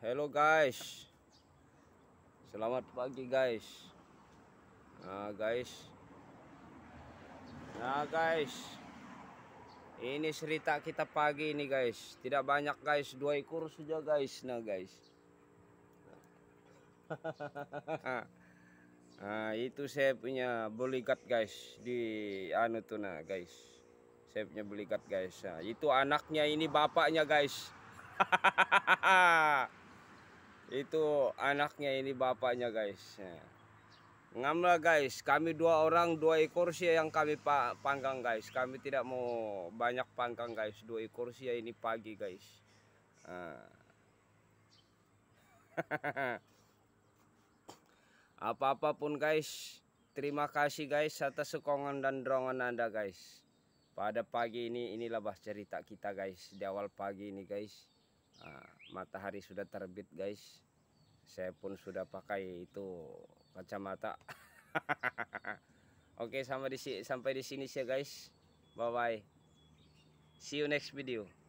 Hello guys Selamat pagi guys Nah guys Nah guys Ini cerita kita pagi ini guys Tidak banyak guys Dua ekor saja guys Nah guys nah. nah itu saya punya beligat guys Di anu tuh nah guys Saya punya beligat guys nah, Itu anaknya ini bapaknya guys Hahaha Itu anaknya ini bapaknya guys. Ya. Ngamlah guys, kami dua orang dua ekor sia yang kami panggang guys. Kami tidak mau banyak panggang guys. Dua ekor sia ini pagi guys. Apa-apapun guys, terima kasih guys atas sokongan dan dorongan Anda guys. Pada pagi ini inilah bah cerita kita guys di awal pagi ini guys. Ah, matahari sudah terbit guys saya pun sudah pakai itu kacamata oke sampai di sampai di sini ya guys bye bye see you next video